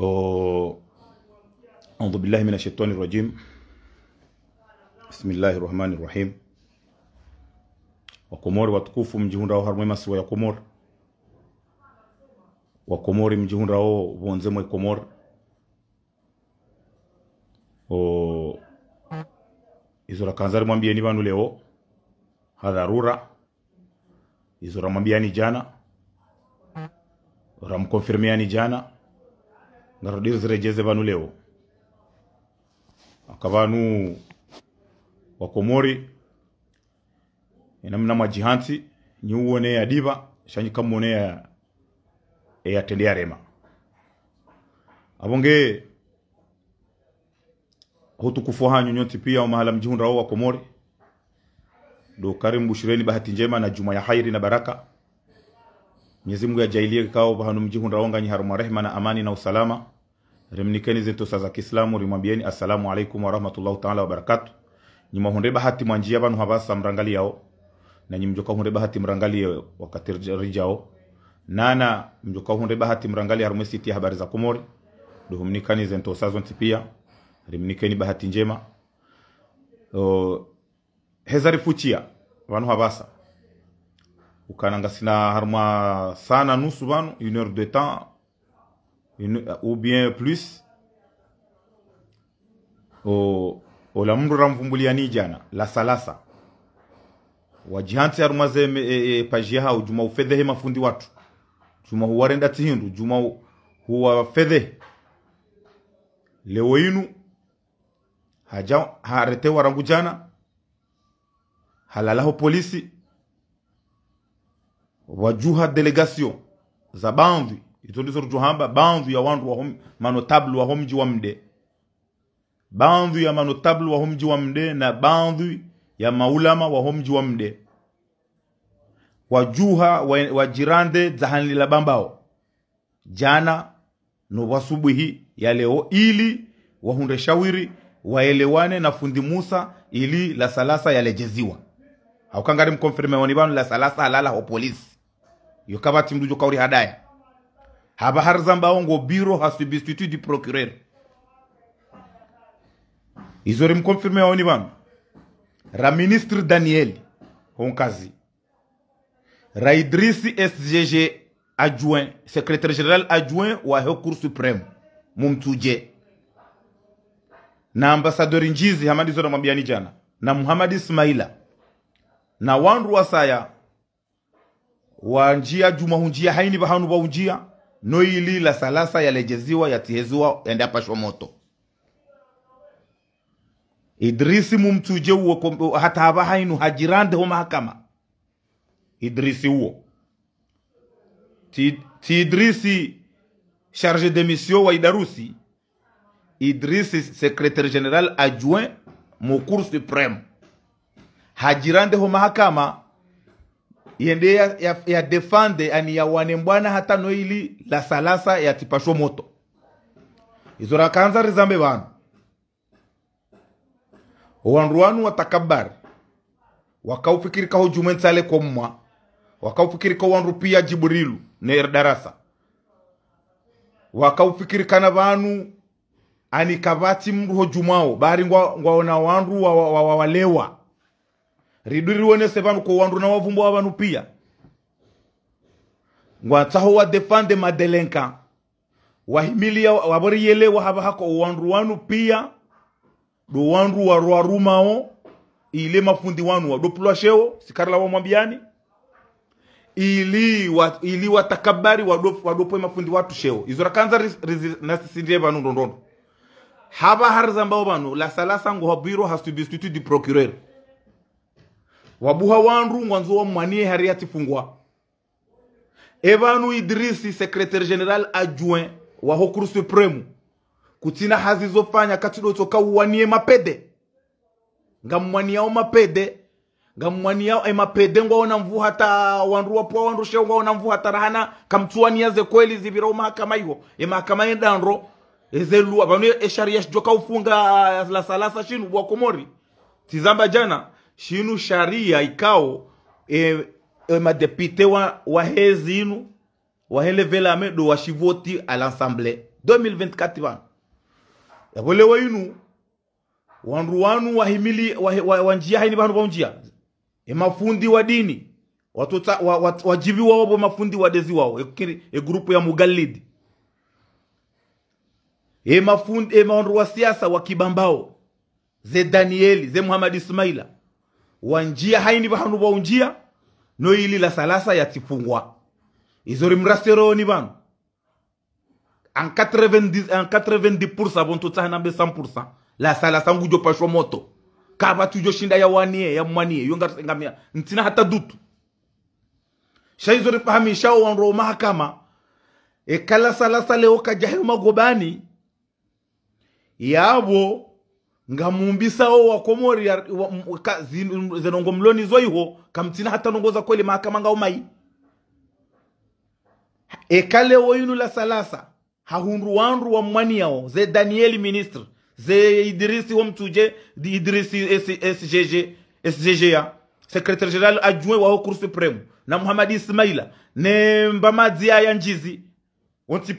أعوذ بالله من الشيطان الرجيم بسم الله الرحمن الرحيم Wakomori watukufu mjihunda wo harimo emasibo wakomori mjihunda wo bonzemo ekomori izora kanza arimwambie ni bandu leo hadharura izora mwambia ni jana ramkonfirmia ni jana naro zirejeze vanu leo akavanu wakomori enamna mwajihansi nyuone ya diva shanyikamone ya eyatende ya rema avonge hutukufu hanyu nyonsi pia umahala mjihunrao wakomori do karimbushireni bahati njema na juma ya hairi na baraka Mwenyezi Mungu ajaalie kikao bahanu mji mjihunda onganyi haruma rehma na amani na usalama remnikeni zentosa za Kiislamu rimwambieni asalamu alaykum wa rahmatullahi taala wa barakatuh. wabarakatu nyimwahunde bahati mwanjia banu habasa mrangali yao. na mjoka hunde bahati mrangali yao wakati rijao nana mjoka hunde bahati mrangali harume siti habari za kumori duhumnikani zetu zentosa zonti pia rimnikeni bahati njema o, hezarifuchia banu habasa ukananga sina harma sana nusu bano une heure de temps une, ou bien plus ola mndu ramvumbuliani jana lasalasa wajihanti harma ze e, e, pajia hau juma he mafundi watu juma huwarenda tihindu juma fedhe leo inu haja harete warangu jana halalaho polisi wajuha delegation za bandhi izo ndizo tutuhamba bandhi ya wandu wa wahum, manotablu wa homji wa mde bandhi ya manotablu wa homji wa mde na bandhi ya maulama wa homji wa mde wajuha wa, wa jirande wajirande la bambao jana no wasubuhi ya leo ili wahunde shawiri waelewane na fundi Musa ili la salasa yalejeziwa au kangari mkonfirme wanibano la salasa halala ho polisi yo kavati mndu jokauri hadaya hava ongo biro ha substitut du procureur izori mukonfirme yaoni vanhu ra ministre daniel honkazi ra idrisi sgg adjoint secrétaire général adjoint wa he cour supreme mumtuje na ambasadori njizi hamandizonamwambiani jana na muhammad ismaila na wandu wasaya wa njia juma hunjia haini bahanu bahunjia noili la salasa yalejeziwa yatiheziwa yandapashwa moto idrisi mumtuje uwo hata haba hainu hajirandeho mahakama idrisi uwo ti, ti idrisi charge de mission wa idarusi idrisi secretaire general adjoint mu cour supreme hajirandeho mahakama yende ya, ya, ya defande ani yawane mbwana hata noili la salasa ya yatipashwa moto izo rakanza rizambe vanu wandu wanu watakabari wakaufikirikaho jume nsale kommwa wakaufikirikaho wandu pia jibrilu ne darasa wakaufikirikana vanu anikavati mndu ho jumao bari ngwaona ngwa wandu wawalewa wa, wa, wa, wa, wa, wa, wa, ridu rionese vanhu ko wandu na wavumbo wa vanhu pia ngwatsaho wa defande madelenka wahimilia wavoriyelewa hava hako uwandu wanu pia do wandu warwarumao ile mafundi wanu wadopulwa sheo sikarala wamwambiani ili wa, ili watakabari wadopo wa mafundi watu sheo izo rakanza nasisindie vanu ndondondo hava harizambao vanu has to be hastubstitut du procureur wabuha wandu ngwanzo wamwanie hari ya tifungwa evanu idrisi secrétaire general adjoint wa hokuru supreme kutina hazi zofanya katido tsoka uwanie mapede nga ngammwaniao mapede nga e eh, mapede emapede ngwaona mvu hata wandu wapwa wandu shewa ngwaona mvu hata rahana kamtsuaniaze kweli zivira mahakama iho emahakama edandro ezelua vanu esharia e, shijoka ufunga la eh, salasa shinu bwa komori tizamba jana shinu sharia ikao e, e madepite wa wahezi inu waheleve la me do washivoti à l'assemblée 2024 van yabolewa inu wandu wanu wahimili wanjia haini banu banjia e mafundi wa dini watoto wa, wa, wajibi wao bo mafundi wa wadezi wao e, e grupu ya mugalidi e mafundi e maondu wa siasa wa kibambao ze Danieli ze Muhammad Ismaila wa njia haini vahanu vau njia la salasa ya tifungwa izori mrasero ni ban en 90 en 90% bonto be 100% la salasa ngujo pa sho moto tu jo shinda ya wanie ya mwanie yo yonga ngamia ntina hata dutu fahami shaizori fahamisha wanro mahakama e kala salasa leo kajahe magobani yabo ngamumbisa wo wakomori zenongo mloni zoiho kamtina hata nongoza kweli mahakama ngao mai ekale woyinu la salasa hahunru wanru wa mwani yao ze danieli ministre ze idrisi wo mtuje idrisi sgg sgg ya secretaire general adjoint waho cour supreme na muhamadi ismaila ne mbamadzi ya njizi onti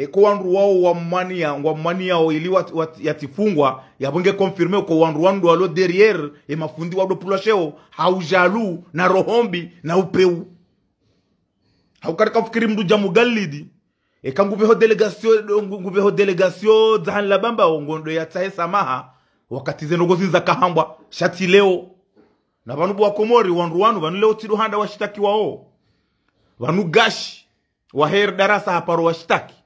e ko wandu wao wa mania wa mania o ili wat, wat, yatifungwa yabonge confirmer ko wandu wandu walo derrière e mafundi wa doplasheo haujalu na rohombi na upeu haukarika fikiri mndu jamu galidi e kangu kanguveho delegation ngu nguveho delegation zahan labamba ongondo ya tsahe samaha wakati zeno zenogo zinza kahambwa shati leo na vanu bwa komori wandu wandu banu leo tidu handa washitaki wao vanu gashi wa her darasa haparo washitaki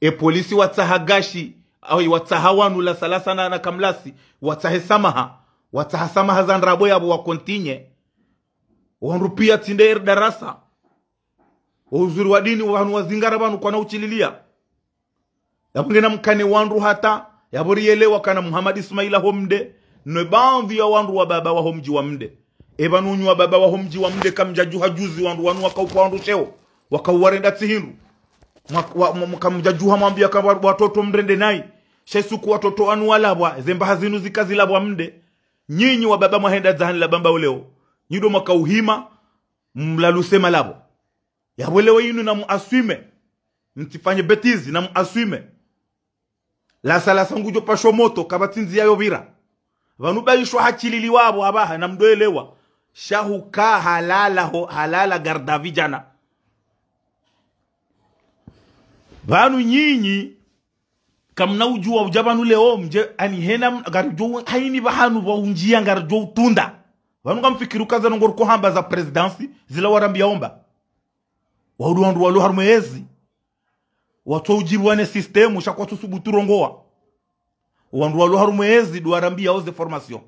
e epolisi watsahagashi au la salasana na kamlasi watsaha samaha watsahesamaha watsahasamaha zandrabo yabo wakontinye wanrupia tinde er darasa uzuri wa dini wanu wazingara vanhu kwana uchililia yapangena mkane wandu hata yavoriyelewa kana muhamad ismaila homde ne baadhi ya wandu wa baba waho mji wa mde evanunyu wa baba waho mji wa mde kamjajuha juzi wandu wanu wakaupa wandu cheo wakauwarenda tsihindu mkamjajuha juha mwambia kama watoto mrende nai shesuku watoto wanu walabwa zemba hazinu zikazi zikazilabwa mnde nyinyi wa baba mwahenda zahani la bamba uleo nyido makauhima mlalusema labo welewe inu na muaswime mtifanye betizi na muaswime lasalasa ngujo pasho moto kabatinzi ya vira vanuba yishwa hachilili wabo abaha na mdoelewa shahukaa halala, ho, halala garda vijana vanhu nyinyi ujua ujabanu leo mje ani hena gari jo haini vahanhu unjia ngari jo utunda vanhu kamufikiri kaza nongori kuhamba za presidency zila warambia omba wauru wandu walu harumwehezi watu ujibu wane sistemu shakwa shakwatsusubuturongowa wandu walu harumwehezi duwarambiyawo oze formation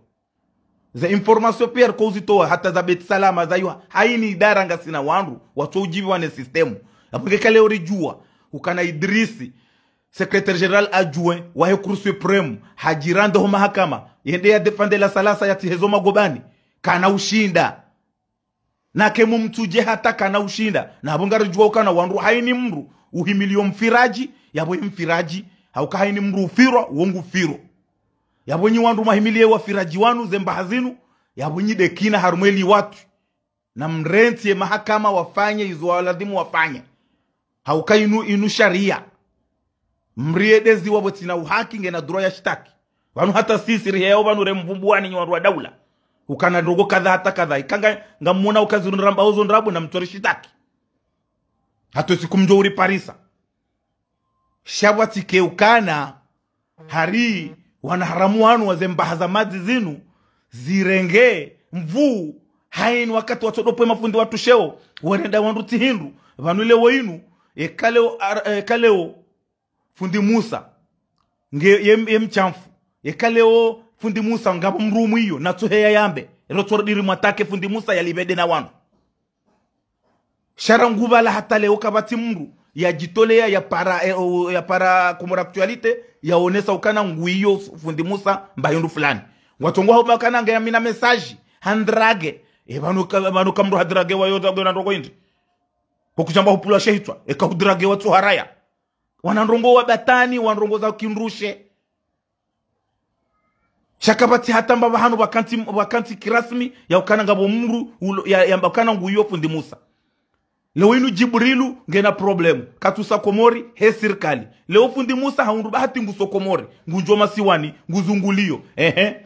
za information pia rko rikouzitowa hata za beti salama yu haini idara nga sina wandu watu ujibu wane sistemu orijua ukana Idrisi secrétaire général adjoint wa cour suprême supreme ho mahakama yende ya defende la salasa ya yatihezo magobani kana ushinda na kemu mtu je hata kana ushinda na nabo ngarujwa ukana wandu haini mru uhimilio mfiraji ya yabo mfiraji hauka haini mru ufirwa uongu firo ya nyi wandu mahimilie wa firaji wanu zemba hazinu ya nyi dekina harumeli watu na mrentie mahakama wafanye izo waladhimu wafanye haukainu inu sharia mriedezi wabo tina uhaki ngena dura ya shtaki wanu hata sisi riheo wanu vanu remvumbuani wa daula ukana drogo katha hata katha ikanga nga muna ngamuna uzo uzondirabu na mtore shitaki hatosi kumjo uri parisa shabwa tike ukana hari wanaharamu wanu waze mbaha za mazi zinu zirenge mvuu haini wakati watsodopwe mafundi watu sheo warenda wanruti hindu vanu ile woinu yekaleo yekaleo fundi musa nge yem, yemchamfu yekaleo fundi musa ngabo mrumu iyo natsuheya yambe rotsoro e diri mwatake fundi musa yalibede na wano wanu sharanguvala hata leo kabati mru yajitolea yapara eh, oh, yapara kumuractualite yaonesa ukana nguiyo fundi musa mbayundu fulani kana umakanangeya mina message handrage e kamru hadrage wayo wayotagena indi kokuchamba hupula sheitwa ekahudirage watu haraya wa batani za kinrushe shakabati mbaba hanu bakanti bakanti kirasmi ya ukana ngabo mru ya, ya ukana nguyo fundi Musa leo inu Jibrilu ngena problem katusa komori he sirkali leo fundi Musa haundu bahati nguso komori ngunjwa masiwani nguzungulio ehe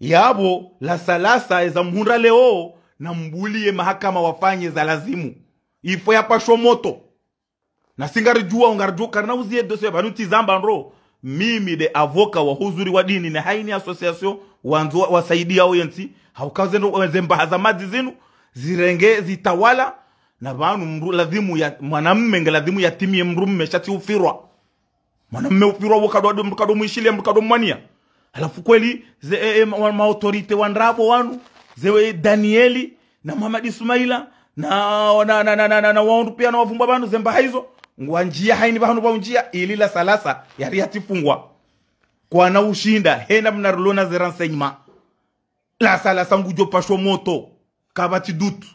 yabo lasalasa za mhunda leo na mbulie mahakama wafanye za lazimu ifo yapashwa moto na nasingarijua ungarijuka nauziye dosye tizamba nro mimi de avoka wa huzuri wa dini ne haini association wanzo wasaidia oyensi haukaze wenze mbaha za madzi zinu zirenge zitawala na vanu mru lazimu ya mwanamme nge timi ya mrumme shati ufirwa mwanamme ufirwa wakadu wadu mkadu mwishili ya mkadu mwania alafu kweli ze e, e, maautorite wandravo wanu zewe danieli na muhamadi sumaila na na na na na, na pia na wavumbwa bandu zemba haizo ngwa njia haini bantu njia ilila salasa yari hatifungwa na ushinda hena mnarulona ze la salasa ngujo pashwa moto kabati dutu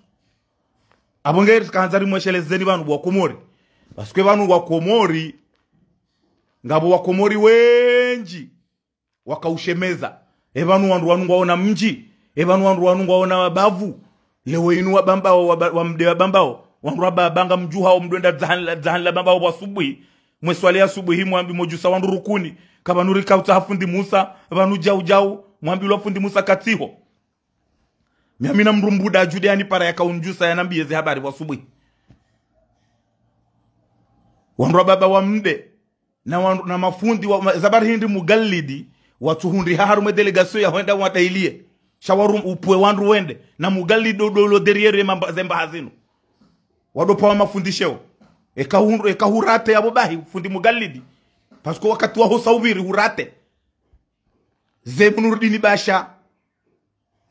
abongeri kanzari mweshelezeni bantu bwa komori basuke bahanu bwa komori ngabo wakomori wenji wakaushemeza ebanu wandu wanungwaona mji ebanu wandu wanungwaona bavu leo inua bambao wamdewa bambao wanraba banga mjuha wa mdwenda dzahanla bambao subuhi mweswale ya subuhi mwambi mojusa wandu rukuni kavanurika utahafundi musa vanu jaujau mwambi lwafundi musa katiho miamina mrumbuda ajude yani para nambi yanambiyeze habari vwasubuhi wandu baba wa mde na, wandu, na mafundi wa, zabari hindi mugallidi watuhundi ya wenda wa watailie shawarum upwe wandu wende na mugali dodolo deriere hazinu zinu wa mafundisheo eka ekahurate eka, hurate ya bahi fundi mugalidi pasko wakati waho saubiri hurate ze munurudini basha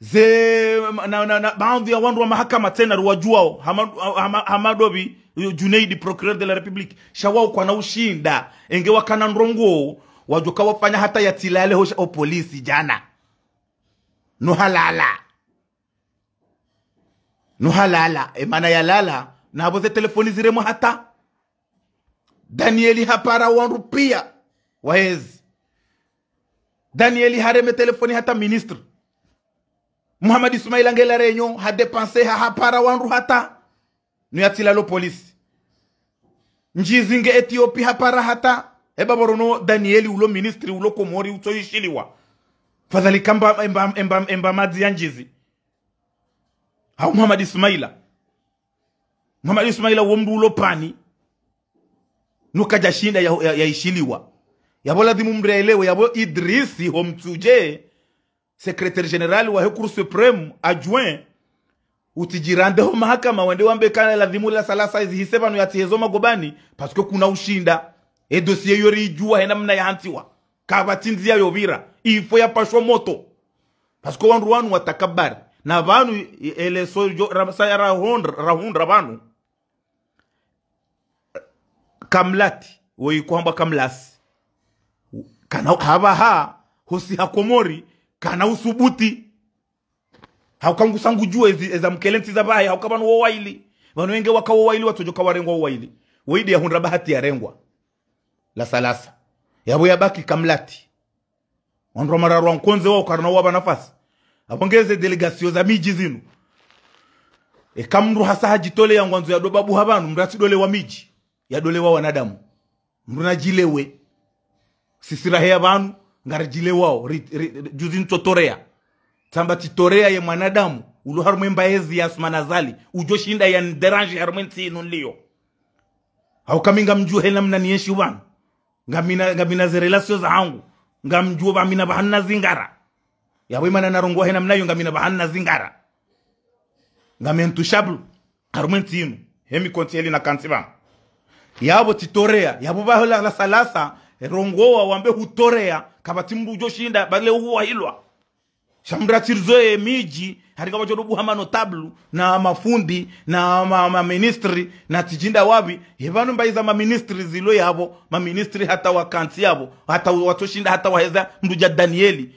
ze na, na, na, baadhi ya wandu wa mahakama tena ruwajuao hamadobi hama, hama, hama juneidi procureur de la republique shawao kwa naushinda enge wakana ndrongo wajoka wafanya hata ya yatilale ho oh, polisi jana nuhalala nuhalala emana ya lala ze telefoni zire ziremo hata danieli hapara wan rupia wahezi danieli hareme telefoni hata ministre muhammad ismail angela renyo ha ha hapara wan ru hata nuyatilalo polisi njizinge etiopi hapara hata eba ebaborono danieli ulo ministri ulo komori utsoyishiliwa fadhali kamba emba, emba, emba embamazi ya njizi au muhamad ismaila muhamad ismaila uwo mndu ulopani nukajashinda yaishiliwa ya, ya yabo lazimu mrelewe yabo idrisi homtuje secretary generali wa cour supreme adjoint utijirandeho mahakama wende wambe kana lazimu la salasa hizi yati hezo magobani paske kuna ushinda e dossier yori ijua hena mna yahantiwa kabatinzi yayovira ifo yapashwa moto parce pasiko vandu vanu watakabari na vanhu eleso saya rahundra vanhu kamlati woikwamba kamlasi kana havaha husi hakomori kana usubuti haukangusangujua ezamkelensi za vahe hauka vanu wowaili vanhu wenge wakawowaili watsojoka warengwa wowaili woidi yahundra bahati yarengwa lasalasa yavo yabaki kamlati wanromara rwa nkonze wa ukarana waba nafasi abongeze delegasio za miji zinu e kamru hasa hajitole ya ngwanzo ya dobabu habanu dole wa miji ya dole wa wanadamu jilewe sisirahe ya banu ngarjile wao juzi ntotorea tamba titorea ya mwanadamu ulu harumwe mbaezi ya asmanazali ujoshinda ya nderanji harumwe nsinu nliyo haukaminga mjuhe namna nieshi banu ngaminazerelacio za hangu ngam joɓa mina bahanna hanna zingara yaɓoy mana narongo hena nayo ngam mina zingara ngam intouchable harumen hemi kontieli na kansi yabo titorea yabo bahola la salasa rongowa wambe hutorea kabatimbu joshinda bale huwa hilwa shamrasirizoye miji harika hatika vachodobuha tablu na mafundi na maministri ma, na tijinda wapi wavi yevanombayiza maministri zilo yavo maministri hata wakansi yavo hata watoshinda hata waheza mduja danieli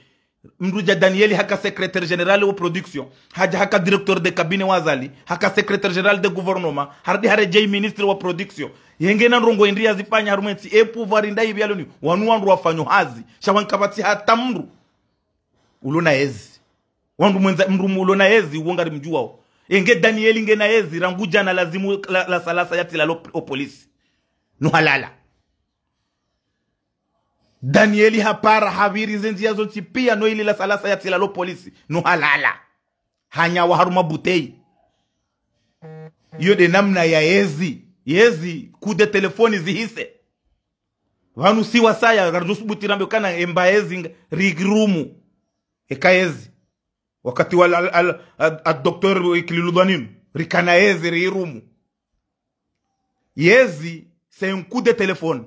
mduja danieli haka secretary general wa production haja haka director de cabine wazali haka secretary general de gouvernement hardi hare jay ministre wa production yenge na ndongo indria zifanya harumeti epu varinda ivyaloni wanu wandu wafanyo hazi shawankavati hata mndu ulona ezi wandu mwenza mrumu ulona yezi uongari mjuwao enge danieli nge na ezi ranguja na lazimu la, la salasa yati la o polisi nuhalala danieli hapara haviri zenjia zonchi pia no ili la salasa yati la lo polisi nuhalala hanyawa haruma butei iyo de namna ya ezi yezi kude telefoni zihise vanu si wasaya garjosubutirambio kana embaezinga rigrumu hekaezi wakati wa adoktor kililudhanin rikana rikanaezi rirumu. yezi c'est un coup de téléphone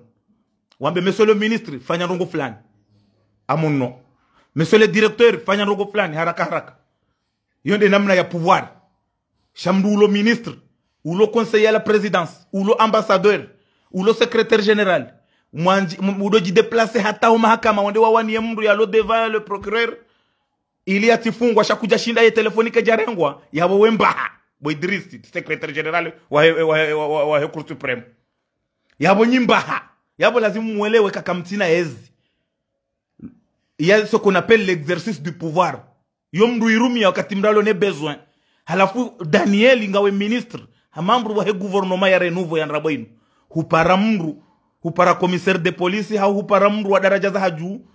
wambe monsieur le ministre fanya rongo fulani nom. monsieur le directeur fanya rongo fulani haraka haraka hiyo ndio namna ya pouvoir shamdu ministre ministre le conseiller à la présidence ou l'ambassadeur, ou le secrétaire général déplacer. hata umahakama wande wawanie mndu le devant le procureur ili atifungwa shakuja shinda ye telefonike jarengwa yabo wembaha bwidrisi secretary general wa, he, wa, wa, wa, wa hekuru supreme yabo nyimbaha yabo lazima muelewe mtina ezi ya so kuna appelle l'exercice du pouvoir yo mndu irumia wakati mdalo ne besoin halafu daniel ngawe ministre hamambru wahe gouvernement ya renouveau ya ndrabwainu hupara mndu hupara commissaire de polisi hau hupara mndu wa daraja za hajuu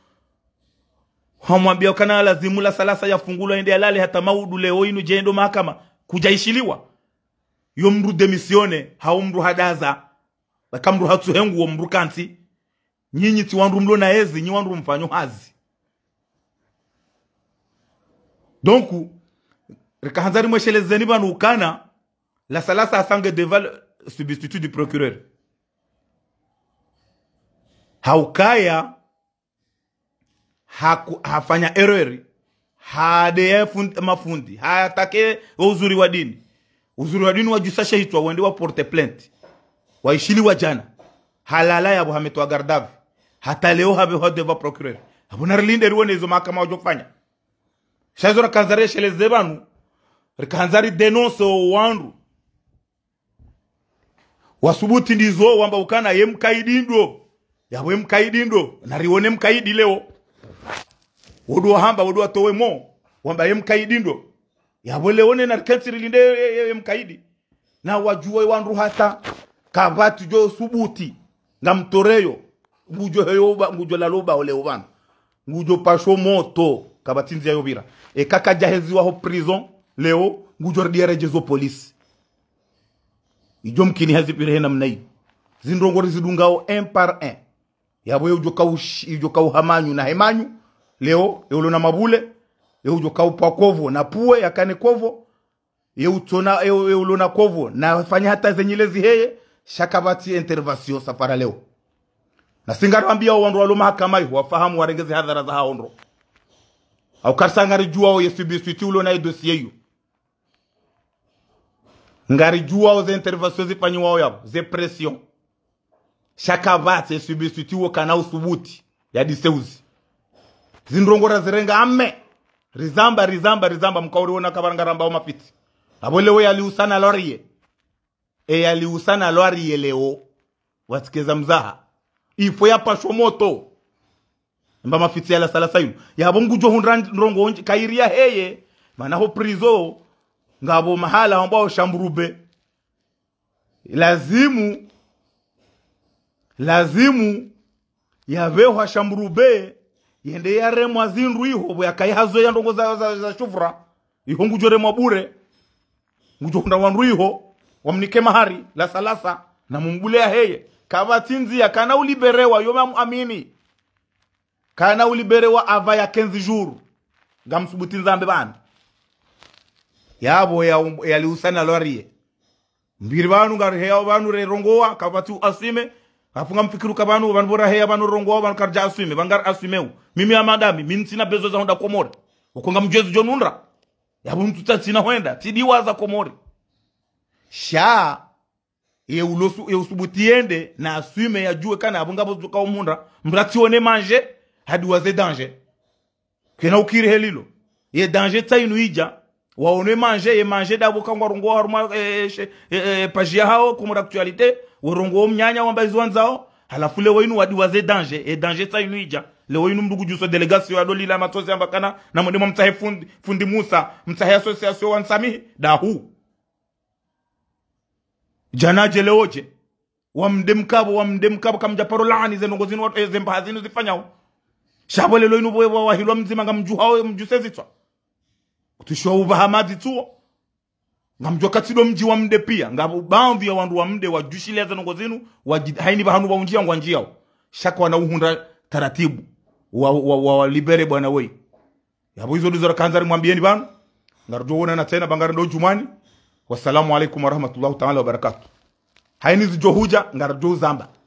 hamwambia kana lazimu la salasa ya fungulo ende alale hata maudu leo inu jendo mahakama kujaishiliwa yo mru demisione haumru hadaza bakamru hatsuhengu mru kanti nyinyi tiwandu mlo na ezi nyi wandu mfanyo hazi donc rikahanza rimweshelezeni vanu ukana la salasa asange deval substitut du procureur haukaya haku, hafanya ereri hadea mafundi hayatake uzuri wa dini uzuri wa dini wajusashe hitwa wende wa porte plainte waishili wa jana halala yabo hametoa gardavi hata leo habe hadeva procureur abona rilinde riwone izo mahakama wajofanya shazo rakanza resheleze bantu rikanza ridenonse wandu wasubuti ndizo wamba ukana yemkaidindo mkaidindo yabo mkaidindo na rione mkaidi leo wodu wahamba wodu mo wamba ye mkaidi ndo yabolewone na kensiri linde mkaidi na wajuwe wandu hata kavatu jo subuti na mtoreyo ngujo heyoba ngujo laloba ole ubana ngujo pasho moto kabatinzi yayo yobira e kaka jahezi waho prison leo ngujo rdiarejezo polisi ijo mkini hazi pirehe na mnai zindongori rizidungao un par un yabo yo joka uhamanyu na hemanyu leo na mabule eujokaupa kovo na pue yakane kovo eutsona na kovo na fanya hata zenyilezi heye shakavati intervention safara leo na singa nasingarwambia wandu walo mahakama iho wafahamu warengeze hadhara za haondo aukarisangarijuao yesibisiti yu ngari iyo ngarijuao ze intervention zifanyiwao yavo ze pression shakavati yesibisitiwo kana usubuti ya diseuzi zindongora zirenga ame rizamba rizamba rizamba mkauri wona mkauriona kavarangarambao mapitsi avo leo yaliusana lorie e yaliusana lorie leo watikeza mzaha ifo ya yapashwa moto mba mafitsi yala salasayu yavo ngujwa hundra ndongo kairia heye mana ho prizo ngabo mahala ambao shamburube lazimu lazimu yavehwa shamburube yende yaremwa zindu iho yakayihazo ya ndongo za, za, za shufra iho ngujo remwa bure ngujo ngujohunda wandu iho wamnike mahari la salasa na mumbulea heye kava kavatsinziya kana uliberewa yomamu amini kana uliberewa ava ya kenzi juru ngamsubutinzambe vandu yavo yaliusana ya lwarie mbiri vanu ngari heyao vanu rerongowa kavati asime Afunga bafunga mfikiruka banu banu boraheya banu rongoa banu karja aswime bangar aswimeu mimi amadami minsina bezo za honda komore ukonga mjezu jonundra yabuntuta sina hwenda tidiwaza komore sha ye ye ulosu usubuti yeusubutiende na asume aswime yajue kana abungabozuka umundra mratione manje hadi waze danje. kena ukiri helilo. ye danger tsainu ija waone manje ye manje dabo kangwa rongoa haruma eh, eh, eh, eh page yahao kumura actualité worongo omnyanya wamba izwanzao halafu leo inu waze danje. e eh, danje sa inu ija leo inu mdugu juso delegation ya dolila matozi ambakana na mwendemo mtahe fundi, fundi Musa mtahe association wa Nsamihi dahu janaje leoje mkabo. Kamja paro laani ze zenongo zinu eh, zembaha zinu zifanyao shabo lelo inu bwe wa mzima ngamjuhao mjusezitwa kutushwa ubahamadi tuwa nga mjwakatsido mji wa mde pia nga baadhi ya wandu wa mde wajushile zanongo zinu haini bahanu wa waunjia ngwa njiyao shaka uhunda taratibu wa, wa, wa, wa libere bwana wei yabo hizo nizora kanzari mwambieni bana na tena bangara ndo jumani wassalamu alaikum warahmatullahi taala wabarakatu haini zijohuja ngarajo zamba